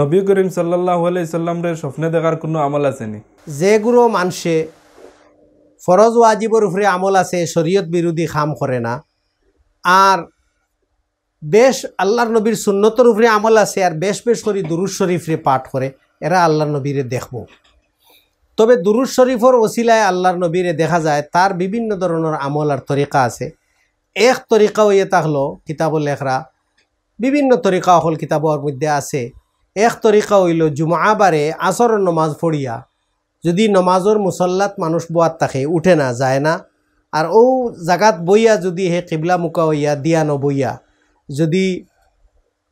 নবী করিম সাল্লাহ আলাইসাল্লামরে স্বপ্নে দেখার কোনো আমল আসেনি যেগুলো মানুষে ফরজ আজীবর উপরে আমল আছে শরীয়ত বিরোধী খাম করে না আর বেশ আল্লাহর নবীর সুন্নতর উপরে আমল আছে আর বেশ বেশ করে দুরুজ শরীফরে পাঠ করে এরা আল্লাহ নবীরে দেখব তবে দুরুজ শরীফর ওসিলায় আল্লাহর নবীরে দেখা যায় তার বিভিন্ন ধরনের আমল আর তরিকা আছে এক তরিকাও ইয়ে তাহলো কিতাবর লেখরা বিভিন্ন তরিকা হল কিতাবর মধ্যে আছে এক তরিকা হইল জুমাবারে আসর নমাজ পড়িয়া যদি নমাজর মুসল্লাত মানুষ বোয়াত থাকে উঠে না যায় না আর ও জাগাত বইয়া যদি হে কিবলা মুকা হইয়া দিয়া নবইয়া যদি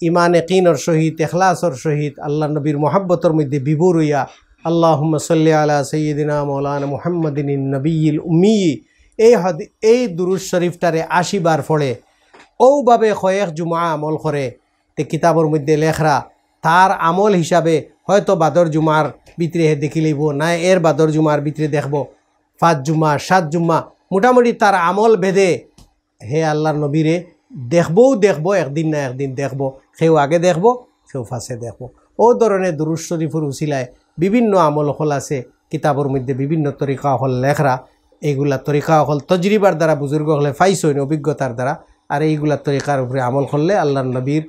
ইমান একিনর শহীদ এখলাসর শহীদ আল্লাহ নবীর মহাব্বতর মধ্যে বিভোর হইয়া আল্লাহ সাল্লি আলা সৈয়দিনা মৌলান মোহাম্মদিন নবীল উমি এই হদ এই দুরুজ শরীফটারে আশিবার ফড়ে ওভাবে কয়েক জুমা আমল করে তে কিতাবর মধ্যে লেখরা তার আমল হিসাবে হয়তো বাদর জুমার ভিতরে দেখি লইব না এর বাদর জুমার ভিতরে দেখব ফাত জুমা সাত জুম্মা মোটামুটি তার আমল ভেদে হে আল্লাহর নবীরে দেখবও দেখব একদিন না একদিন দেখব সেও আগে দেখব সেও ফাঁসে দেখব ও ধরনের দুরুশ শরীফুর উচিলায় বিভিন্ন আমল হল আছে কিতাবর মধ্যে বিভিন্ন তরিকা হল লেখরা এইগুলা তরিকা হল তজরিবার দ্বারা বুজুর্গ হলে ফাইস অভিজ্ঞতার দ্বারা আর এইগুলা তরিকার উপরে আমল করলে আল্লাহ নবীর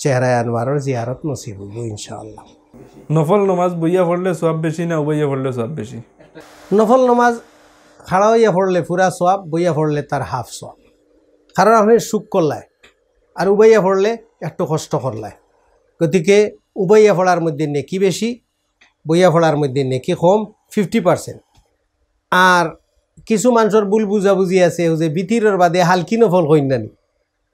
চেহারায় আনোয়ারের জিয়ারত নসিব হইব ইনশাআল্লাহ নফল নমাজ বইয়া পড়লে সব বেশি না বইয়া পড়লে সব বেশি নফল নমাজ খাড়া হইয়া পড়লে পুরা সব বইয়া পড়লে তার হাফ সব কারণ আপনি সুখ করলায় আর উবাইয়া পড়লে একটু কষ্ট করলায় গতিকে উবাইয়া পড়ার মধ্যে নেকি বেশি বইয়া পড়ার মধ্যে নেকি কম ফিফটি পার্সেন্ট আর কিছু মানুষের ভুল বুঝাবুঝি আছে যে বিতিরর বাদে হালকি নফল কইনানি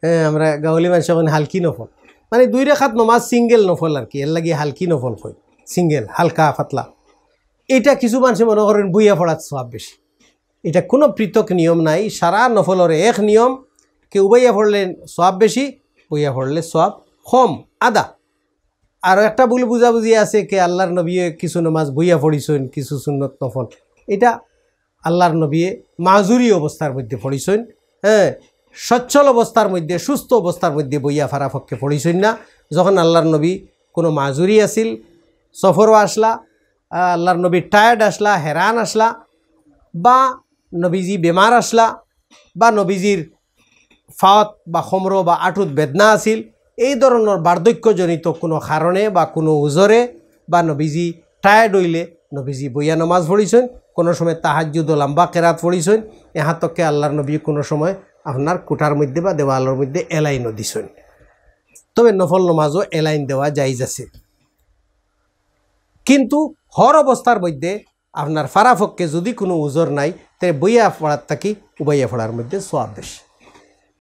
হ্যাঁ আমরা গাউলি মানুষ হালকি নফল মানে দুই রেখাত নমাজ সিঙ্গেল নফল আর কি এর লাগে হালকি নফল হয় সিঙ্গেল হালকা ফাতলা এটা কিছু মানুষ মনে করেন বুইয়া পড়ার সব বেশি এটা কোনো পৃথক নিয়ম নাই সারা নফলের এক নিয়ম কে উবাইয়া পড়লে সব বেশি বইয়া পড়লে সব কম আদা আর একটা ভুল বুঝাবুঝি আছে কে আল্লাহর নবীয়ে কিছু নমাজ বইয়া পড়িছেন কিছু সুন্নত নফল এটা আল্লাহর নবীয়ে মাজুরি অবস্থার মধ্যে পড়িছেন হ্যাঁ সচ্ছল অবস্থার মধ্যে সুস্থ অবস্থার মধ্যে বইয়া পক্ষে পড়িছেন না যখন আল্লাহর নবী কোনো মাজুরি আসিল সফরও আসলা আল্লাহর নবী টায়ার্ড আসলা হেরান আসলা বা নবীজি বেমার আসলা বা নবীজির ফাওয়াত বা সমর বা আঁঠুত বেদনা আছিল এই ধরনের বার্ধক্যজনিত কোনো কারণে বা কোনো ওজরে বা নবীজি টায়ার্ড হইলে নবীজি বইয়া নমাজ পড়িছেন কোনো সময় তাহাজুদ লম্বা কেরাত পড়িছেন এহাতকে আল্লাহর নবী কোনো সময় আপনার কোটার মধ্যে বা দেওয়ালের মধ্যে এলাইনও দিছেন তবে নফল নমাজও এলাইন দেওয়া যাইজ আছে কিন্তু হর অবস্থার মধ্যে আপনার ফারাফককে যদি কোনো উজোর নাই তে বইয়া ফড়ার থাকি উবাইয়া ফড়ার মধ্যে সোয়াব বেশি